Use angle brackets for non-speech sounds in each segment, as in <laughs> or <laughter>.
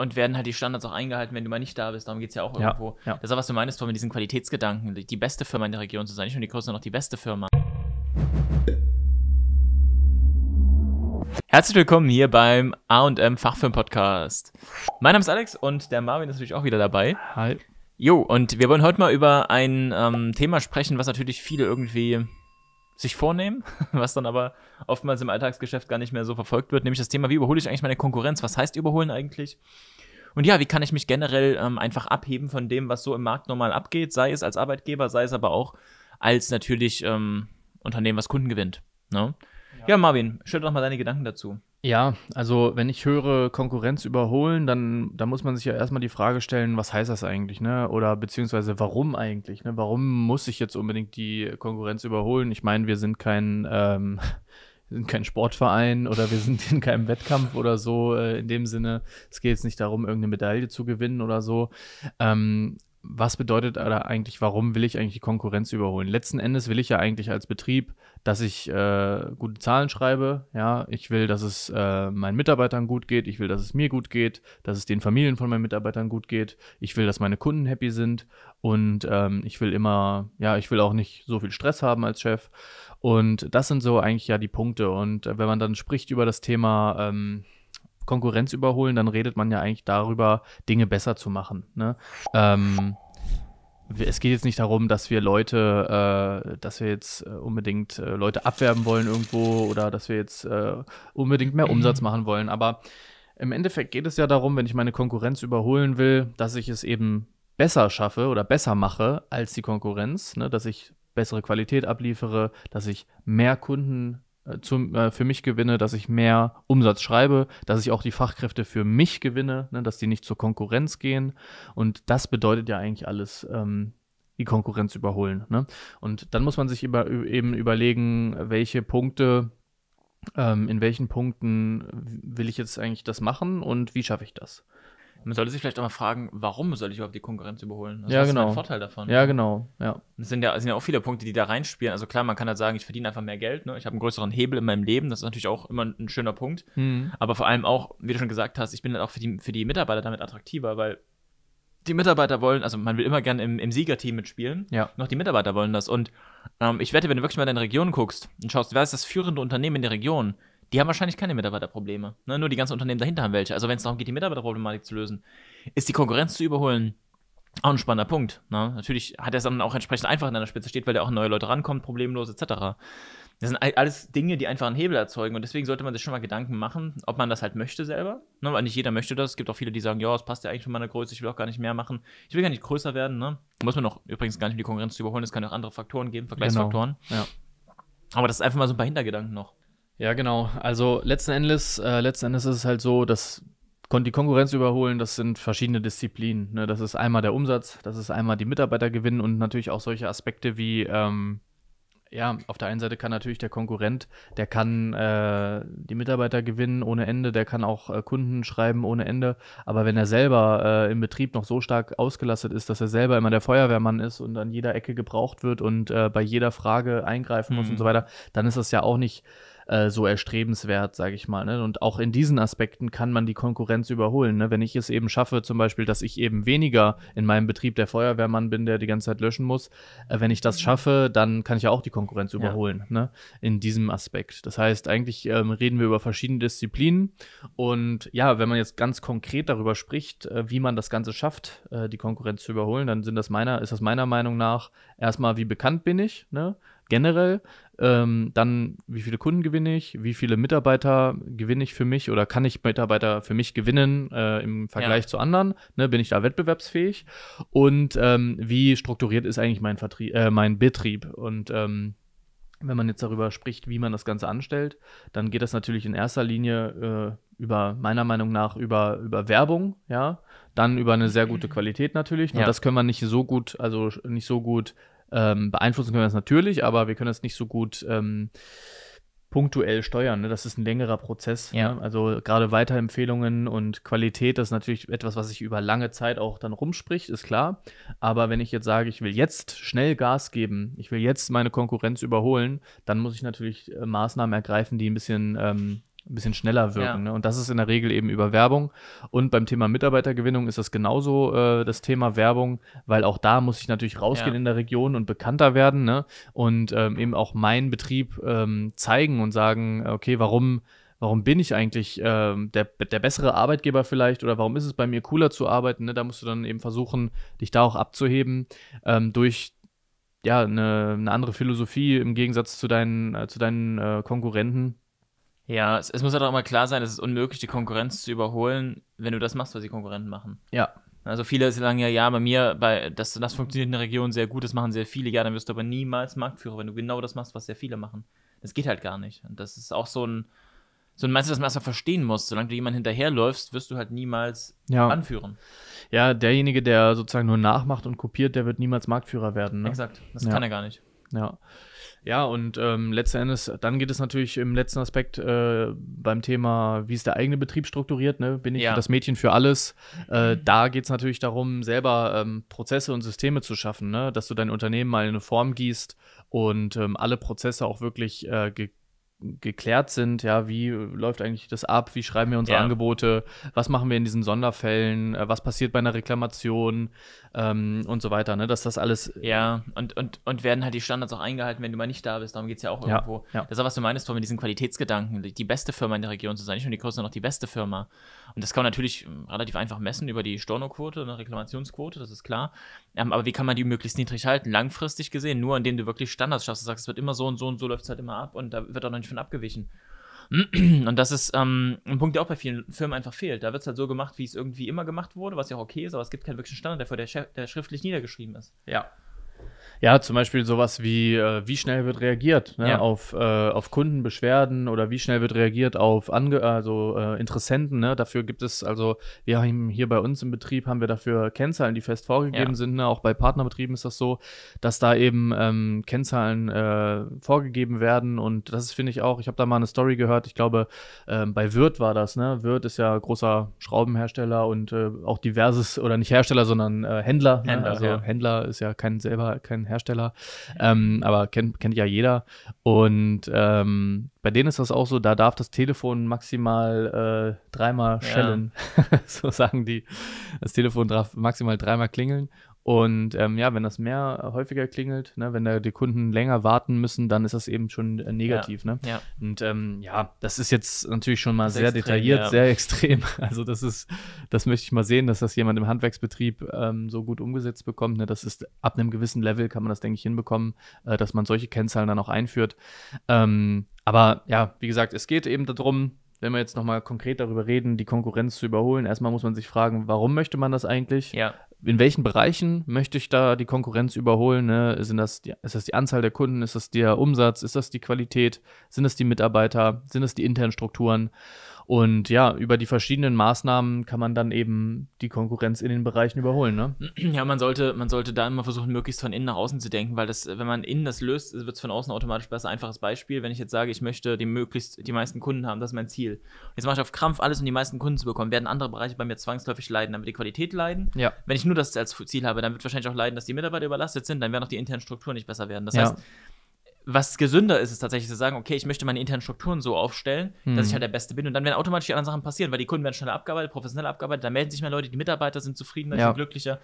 und werden halt die Standards auch eingehalten, wenn du mal nicht da bist. Darum geht es ja auch irgendwo. Ja. Das ist auch, was du meinst, mit diesen Qualitätsgedanken, die beste Firma in der Region zu sein. Nicht nur die größte, sondern auch die beste Firma. Herzlich willkommen hier beim AM Fachfilm Podcast. Mein Name ist Alex und der Marvin ist natürlich auch wieder dabei. Hi. Jo, und wir wollen heute mal über ein ähm, Thema sprechen, was natürlich viele irgendwie sich vornehmen, <laughs> was dann aber oftmals im Alltagsgeschäft gar nicht mehr so verfolgt wird, nämlich das Thema, wie überhole ich eigentlich meine Konkurrenz? Was heißt überholen eigentlich? Und ja, wie kann ich mich generell ähm, einfach abheben von dem, was so im Markt normal abgeht, sei es als Arbeitgeber, sei es aber auch als natürlich ähm, Unternehmen, was Kunden gewinnt. Ne? Ja. ja, Marvin, stell doch mal deine Gedanken dazu. Ja, also wenn ich höre Konkurrenz überholen, dann, dann muss man sich ja erstmal die Frage stellen, was heißt das eigentlich, ne? Oder beziehungsweise warum eigentlich, ne? Warum muss ich jetzt unbedingt die Konkurrenz überholen? Ich meine, wir sind kein, ähm, <laughs> wir sind kein Sportverein oder wir sind in keinem Wettkampf oder so. Äh, in dem Sinne, es geht jetzt nicht darum, irgendeine Medaille zu gewinnen oder so. Ähm, was bedeutet oder eigentlich, warum will ich eigentlich die Konkurrenz überholen? Letzten Endes will ich ja eigentlich als Betrieb, dass ich äh, gute Zahlen schreibe. Ja, ich will, dass es äh, meinen Mitarbeitern gut geht. Ich will, dass es mir gut geht, dass es den Familien von meinen Mitarbeitern gut geht. Ich will, dass meine Kunden happy sind und ähm, ich will immer, ja, ich will auch nicht so viel Stress haben als Chef. Und das sind so eigentlich ja die Punkte. Und äh, wenn man dann spricht über das Thema ähm, Konkurrenz überholen, dann redet man ja eigentlich darüber, Dinge besser zu machen. Ne? Ähm, es geht jetzt nicht darum, dass wir Leute, äh, dass wir jetzt äh, unbedingt äh, Leute abwerben wollen irgendwo oder dass wir jetzt äh, unbedingt mehr Umsatz <clears throat> machen wollen. Aber im Endeffekt geht es ja darum, wenn ich meine Konkurrenz überholen will, dass ich es eben besser schaffe oder besser mache als die Konkurrenz, ne? dass ich bessere Qualität abliefere, dass ich mehr Kunden äh, zum, äh, für mich gewinne, dass ich mehr Umsatz schreibe, dass ich auch die Fachkräfte für mich gewinne, ne, dass die nicht zur Konkurrenz gehen. Und das bedeutet ja eigentlich alles, ähm, die Konkurrenz überholen. Ne? Und dann muss man sich über, eben überlegen, welche Punkte, ähm, in welchen Punkten will ich jetzt eigentlich das machen und wie schaffe ich das. Man sollte sich vielleicht auch mal fragen, warum soll ich überhaupt die Konkurrenz überholen? Also ja, genau. Ist ein Vorteil davon. Ja, genau. Ja. Es sind ja, sind ja auch viele Punkte, die da reinspielen. Also klar, man kann halt sagen, ich verdiene einfach mehr Geld, ne? ich habe einen größeren Hebel in meinem Leben. Das ist natürlich auch immer ein schöner Punkt. Mhm. Aber vor allem auch, wie du schon gesagt hast, ich bin dann auch für die, für die Mitarbeiter damit attraktiver, weil die Mitarbeiter wollen, also man will immer gerne im, im, Siegerteam mitspielen. Ja. Noch die Mitarbeiter wollen das. Und ähm, ich wette, wenn du wirklich mal in deine Region guckst und schaust, wer ist das führende Unternehmen in der Region, die haben wahrscheinlich keine Mitarbeiterprobleme. Ne? Nur die ganzen Unternehmen dahinter haben welche. Also wenn es darum geht, die Mitarbeiterproblematik zu lösen, ist die Konkurrenz zu überholen auch ein spannender Punkt. Ne? Natürlich hat er es dann auch entsprechend einfach an der Spitze steht, weil er auch neue Leute rankommt, problemlos etc. Das sind alles Dinge, die einfach einen Hebel erzeugen und deswegen sollte man sich schon mal Gedanken machen, ob man das halt möchte selber. Ne? Weil nicht jeder möchte das. Es gibt auch viele, die sagen, ja, es passt ja eigentlich für meine Größe, ich will auch gar nicht mehr machen. Ich will gar nicht größer werden. Ne? Muss man auch übrigens gar nicht um die Konkurrenz zu überholen. Es kann auch andere Faktoren geben, genau. Vergleichsfaktoren. Genau. Ja. Aber das ist einfach mal so ein paar Hintergedanken noch. Ja, genau. Also letzten Endes, äh, letzten Endes ist es halt so, dass die Konkurrenz überholen, das sind verschiedene Disziplinen. Ne? Das ist einmal der Umsatz, das ist einmal die Mitarbeitergewinn und natürlich auch solche Aspekte wie, ähm, ja, auf der einen Seite kann natürlich der Konkurrent, der kann äh, die Mitarbeiter gewinnen ohne Ende, der kann auch äh, Kunden schreiben ohne Ende, aber wenn er selber äh, im Betrieb noch so stark ausgelastet ist, dass er selber immer der Feuerwehrmann ist und an jeder Ecke gebraucht wird und äh, bei jeder Frage eingreifen muss und mhm. so weiter, dann ist das ja auch nicht äh, so erstrebenswert, sage ich mal. Ne? Und auch in diesen Aspekten kann man die Konkurrenz überholen. Ne? Wenn ich es eben schaffe, zum Beispiel, dass ich eben weniger in meinem Betrieb der Feuerwehrmann bin, der die ganze Zeit löschen muss, äh, wenn ich das mhm. schaffe, dann kann ich ja auch die Konkurrenz überholen ja. ne? in diesem Aspekt. Das heißt, eigentlich ähm, reden wir über verschiedene Disziplinen. Und ja, wenn man jetzt ganz konkret darüber spricht, äh, wie man das Ganze schafft, äh, die Konkurrenz zu überholen, dann sind das meiner, ist das meiner Meinung nach erstmal, wie bekannt bin ich, ne? generell. Ähm, dann, wie viele Kunden gewinne ich? Wie viele Mitarbeiter gewinne ich für mich oder kann ich Mitarbeiter für mich gewinnen äh, im Vergleich ja. zu anderen? Ne, bin ich da wettbewerbsfähig? Und ähm, wie strukturiert ist eigentlich mein, Vertrieb, äh, mein Betrieb? Und ähm, wenn man jetzt darüber spricht, wie man das Ganze anstellt, dann geht das natürlich in erster Linie äh, über, meiner Meinung nach, über, über Werbung, ja. Dann über eine sehr gute Qualität natürlich. Ja. Und das können wir nicht so gut, also nicht so gut ähm, beeinflussen können wir das natürlich, aber wir können das nicht so gut ähm, punktuell steuern. Ne? Das ist ein längerer Prozess. Ja. Ne? Also gerade Weiterempfehlungen und Qualität, das ist natürlich etwas, was sich über lange Zeit auch dann rumspricht, ist klar. Aber wenn ich jetzt sage, ich will jetzt schnell Gas geben, ich will jetzt meine Konkurrenz überholen, dann muss ich natürlich äh, Maßnahmen ergreifen, die ein bisschen ähm, ein bisschen schneller wirken. Ja. Ne? Und das ist in der Regel eben über Werbung. Und beim Thema Mitarbeitergewinnung ist das genauso äh, das Thema Werbung, weil auch da muss ich natürlich rausgehen ja. in der Region und bekannter werden ne? und ähm, eben auch meinen Betrieb ähm, zeigen und sagen, okay, warum warum bin ich eigentlich ähm, der, der bessere Arbeitgeber vielleicht oder warum ist es bei mir cooler zu arbeiten? Ne? Da musst du dann eben versuchen, dich da auch abzuheben ähm, durch ja, eine, eine andere Philosophie im Gegensatz zu deinen, äh, zu deinen äh, Konkurrenten. Ja, es, es muss ja halt doch immer klar sein, es ist unmöglich, die Konkurrenz zu überholen, wenn du das machst, was die Konkurrenten machen. Ja. Also viele sagen ja, ja, bei mir, bei, das, das funktioniert in der Region sehr gut, das machen sehr viele. Ja, dann wirst du aber niemals Marktführer, wenn du genau das machst, was sehr viele machen. Das geht halt gar nicht. Und das ist auch so ein, so ein Meister, das man erstmal verstehen muss. Solange du jemand hinterherläufst, wirst du halt niemals ja. anführen. Ja, derjenige, der sozusagen nur nachmacht und kopiert, der wird niemals Marktführer werden. Ne? Exakt, das ja. kann er gar nicht. Ja. Ja, und ähm, letzten Endes, dann geht es natürlich im letzten Aspekt äh, beim Thema, wie ist der eigene Betrieb strukturiert, ne? bin ich ja. das Mädchen für alles. Äh, mhm. da geht es natürlich darum, selber ähm, Prozesse und Systeme zu schaffen, ne? dass du dein Unternehmen mal in eine Form gießt und ähm, alle Prozesse auch wirklich äh, geklärt sind, ja, wie läuft eigentlich das ab, wie schreiben wir unsere ja. Angebote, was machen wir in diesen Sonderfällen, äh, was passiert bei einer Reklamation ähm, und so weiter, ne? Dass das alles. Ja, und, und, und werden halt die Standards auch eingehalten, wenn du mal nicht da bist, darum geht es ja auch irgendwo. Ja, ja. Das ist auch, was du meinst, Tom, mit diesen Qualitätsgedanken, die beste Firma in der Region zu sein, nicht nur die größte, sondern auch die beste Firma. Und das kann man natürlich ähm, relativ einfach messen über die Stornoquote, eine Reklamationsquote, das ist klar. Ähm, aber wie kann man die möglichst niedrig halten? Langfristig gesehen, nur indem du wirklich Standards schaffst, du sagst, es wird immer so und so und so läuft es halt immer ab und da wird auch noch nicht von abgewichen. <clears throat> Und das ist ähm, ein Punkt, der auch bei vielen Firmen einfach fehlt. Da wird es halt so gemacht, wie es irgendwie immer gemacht wurde, was ja auch okay ist, aber es gibt keinen wirklichen Standard dafür, der, der schriftlich niedergeschrieben ist. Ja. Ja, zum Beispiel sowas wie, äh, wie schnell wird reagiert ne? ja. auf, äh, auf Kundenbeschwerden oder wie schnell wird reagiert auf Ange also, äh, Interessenten. Ne? Dafür gibt es, also wir haben hier bei uns im Betrieb, haben wir dafür Kennzahlen, die fest vorgegeben ja. sind. Ne? Auch bei Partnerbetrieben ist das so, dass da eben ähm, Kennzahlen äh, vorgegeben werden. Und das finde ich auch, ich habe da mal eine Story gehört, ich glaube, ähm, bei Wirt war das. Ne? Wirth ist ja großer Schraubenhersteller und äh, auch diverses, oder nicht Hersteller, sondern äh, Händler. Ne? Händler also ja. Händler ist ja kein selber, kein kein Hersteller, ähm, aber kennt, kennt ja jeder. Und ähm, bei denen ist das auch so, da darf das Telefon maximal äh, dreimal schellen, ja. <laughs> so sagen die. Das Telefon darf maximal dreimal klingeln und ähm, ja, wenn das mehr äh, häufiger klingelt, ne, wenn da die Kunden länger warten müssen, dann ist das eben schon äh, negativ. Ja, ne? Ja. Und ähm, ja, das ist jetzt natürlich schon mal sehr extrem, detailliert, ja. sehr <laughs> extrem. Also das ist, das möchte ich mal sehen, dass das jemand im Handwerksbetrieb ähm, so gut umgesetzt bekommt. Ne? Das ist ab einem gewissen Level kann man das, denke ich, hinbekommen, äh, dass man solche Kennzahlen dann auch einführt. Ähm, aber ja, wie gesagt, es geht eben darum, wenn wir jetzt nochmal konkret darüber reden, die Konkurrenz zu überholen, erstmal muss man sich fragen, warum möchte man das eigentlich? Ja. In welchen Bereichen möchte ich da die Konkurrenz überholen? Ne? Sind das die, ist das die Anzahl der Kunden? Ist das der Umsatz? Ist das die Qualität? Sind das die Mitarbeiter? Sind das die internen Strukturen? Und ja, über die verschiedenen Maßnahmen kann man dann eben die Konkurrenz in den Bereichen überholen. Ne? Ja, man sollte, man sollte da immer versuchen, möglichst von innen nach außen zu denken, weil das, wenn man innen das löst, wird es von außen automatisch besser. Einfaches Beispiel, wenn ich jetzt sage, ich möchte die möglichst die meisten Kunden haben, das ist mein Ziel. Jetzt mache ich auf Krampf alles, um die meisten Kunden zu bekommen, werden andere Bereiche bei mir zwangsläufig leiden, dann wird die Qualität leiden. Ja. Wenn ich nur das als Ziel habe, dann wird wahrscheinlich auch leiden, dass die Mitarbeiter überlastet sind, dann werden auch die internen Strukturen nicht besser werden. Das ja. heißt, was gesünder ist, ist tatsächlich zu sagen, okay, ich möchte meine internen Strukturen so aufstellen, hm. dass ich hm. halt der Beste bin. Und dann werden automatisch die anderen Sachen passieren, weil die Kunden werden schneller abgearbeitet, professionell abgearbeitet, da melden sich mehr Leute, die Mitarbeiter sind zufriedener, ja. sind glücklicher.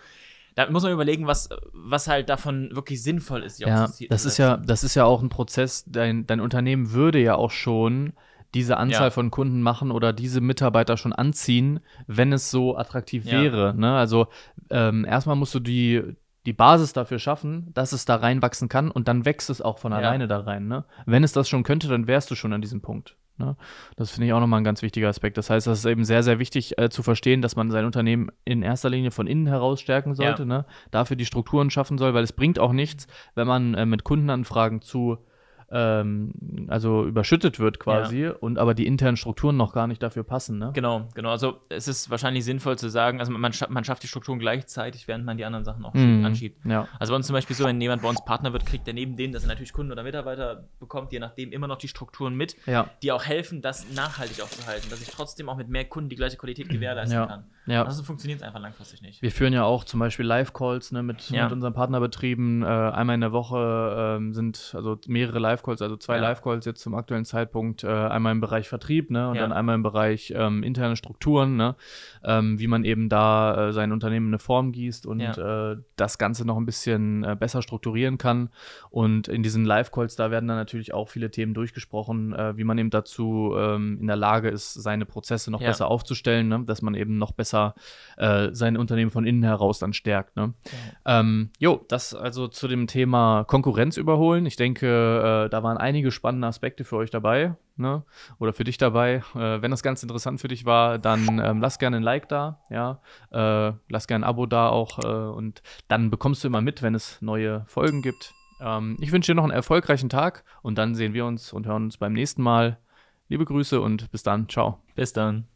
Da muss man überlegen, was, was halt davon wirklich sinnvoll ist. Ja, das also ist ja, das ist ja auch ein Prozess, dein, dein Unternehmen würde ja auch schon diese Anzahl ja. von Kunden machen oder diese Mitarbeiter schon anziehen, wenn es so attraktiv ja. wäre. Ne? Also ähm, erstmal musst du die, die Basis dafür schaffen, dass es da reinwachsen kann und dann wächst es auch von alleine ja. da rein. Ne? Wenn es das schon könnte, dann wärst du schon an diesem Punkt. Ne? Das finde ich auch nochmal ein ganz wichtiger Aspekt. Das heißt, das ist eben sehr, sehr wichtig äh, zu verstehen, dass man sein Unternehmen in erster Linie von innen heraus stärken sollte, ja. ne? dafür die Strukturen schaffen soll, weil es bringt auch nichts, wenn man äh, mit Kundenanfragen zu ähm, also überschüttet wird quasi ja. und aber die internen Strukturen noch gar nicht dafür passen. Ne? Genau, genau. Also es ist wahrscheinlich sinnvoll zu sagen, also man, scha man schafft die Strukturen gleichzeitig, während man die anderen Sachen auch mhm. anschiebt. Ja. Also bei uns zum Beispiel so, wenn jemand bei uns Partner wird, kriegt er neben dem, dass er natürlich Kunden oder Mitarbeiter bekommt, je nachdem immer noch die Strukturen mit, ja. die auch helfen, das nachhaltig aufzuhalten, dass ich trotzdem auch mit mehr Kunden die gleiche Qualität gewährleisten kann. Ja. Also funktioniert es einfach langfristig nicht. Wir führen ja auch zum Beispiel Live-Calls ne, mit, ja. mit unseren Partnerbetrieben. Äh, einmal in der Woche ähm, sind also mehrere Live-Calls, also zwei ja. Live-Calls jetzt zum aktuellen Zeitpunkt. Äh, einmal im Bereich Vertrieb ne, und ja. dann einmal im Bereich ähm, interne Strukturen, ne, ähm, wie man eben da äh, sein Unternehmen in eine Form gießt und äh, das Ganze noch ein bisschen äh, besser strukturieren kann. Und in diesen Live-Calls, da werden dann natürlich auch viele Themen durchgesprochen, äh, wie man eben dazu ähm, in der Lage ist, seine Prozesse noch besser aufzustellen, ne, dass man eben noch besser besser äh, sein Unternehmen von innen heraus dann stärkt. Ne? Ja. Ähm, jo, das also zu dem Thema Konkurrenz überholen. Ich denke, äh, da waren einige spannende Aspekte für euch dabei. Ne? Oder für dich dabei. Äh, wenn das ganz interessant für dich war, dann ähm, lass gerne ein Like da, ja. Äh, lass gerne ein Abo da auch äh, und dann bekommst du immer mit, wenn es neue Folgen gibt. Ähm, ich wünsche dir noch einen erfolgreichen Tag und dann sehen wir uns und hören uns beim nächsten Mal. Liebe Grüße und bis dann. Ciao. Bis dann.